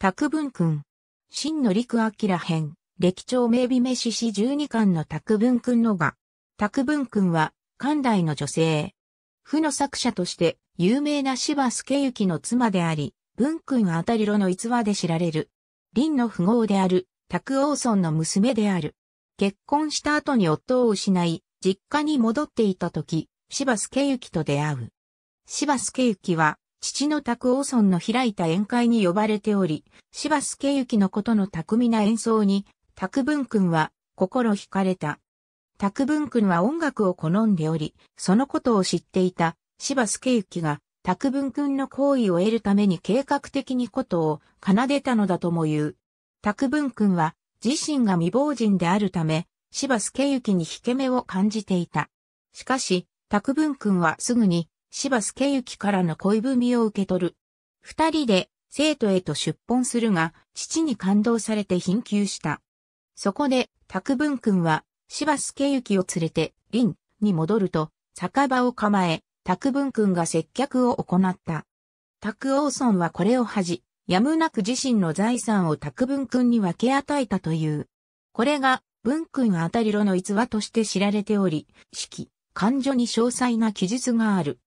拓文君。真の陸明編、歴朝名美飯詩十12巻の拓文君のが、拓文君は、関大の女性。負の作者として、有名な芝助行の妻であり、文君あたりろの逸話で知られる。林の富豪である、拓王村の娘である。結婚した後に夫を失い、実家に戻っていた時、芝助行と出会う。芝助行は、父の卓王村の開いた宴会に呼ばれており、柴助行のことの巧みな演奏に、卓文君は心惹かれた。卓文君は音楽を好んでおり、そのことを知っていた柴助行が、卓文君の好意を得るために計画的にことを奏でたのだとも言う。卓文君は自身が未亡人であるため、柴助行に引け目を感じていた。しかし、卓文君はすぐに柴助行からの恋文を受け取る。二人で生徒へと出奔するが、父に感動されて貧窮した。そこで、卓文君は、柴助行を連れて、林に戻ると、酒場を構え、卓文君が接客を行った。卓王村はこれを恥じ、やむなく自身の財産を卓文君に分け与えたという。これが、文君あたりろの逸話として知られており、式、漢情に詳細な記述がある。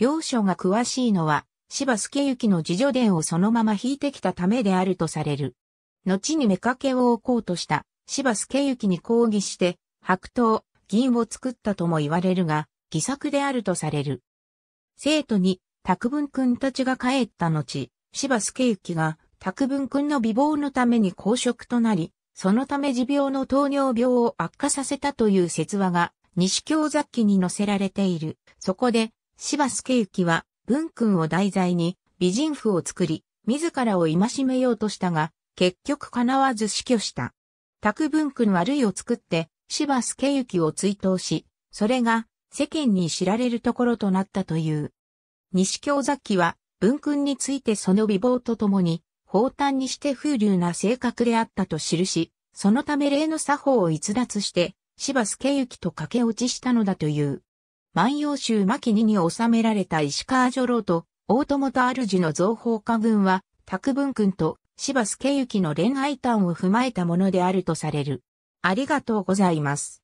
両書が詳しいのは、芝助行の自助伝をそのまま引いてきたためであるとされる。後に妾を置こうとした芝助行に抗議して、白桃、銀を作ったとも言われるが、偽作であるとされる。生徒に、卓文君たちが帰った後、芝助行が、卓文君の美貌のために公職となり、そのため持病の糖尿病を悪化させたという説話が、西京雑記に載せられている。そこで、柴助幸は文君を題材に美人譜を作り、自らを戒めようとしたが、結局叶わず死去した。卓文君悪いを作って、柴助幸を追悼し、それが世間に知られるところとなったという。西京雑記は文君についてその美貌とともに、放端にして風流な性格であったと記し、そのため例の作法を逸脱して、柴助幸と駆け落ちしたのだという。万葉集巻2に収められた石川女郎と大友と主の造法家軍は、卓文君と柴助幸の恋愛観を踏まえたものであるとされる。ありがとうございます。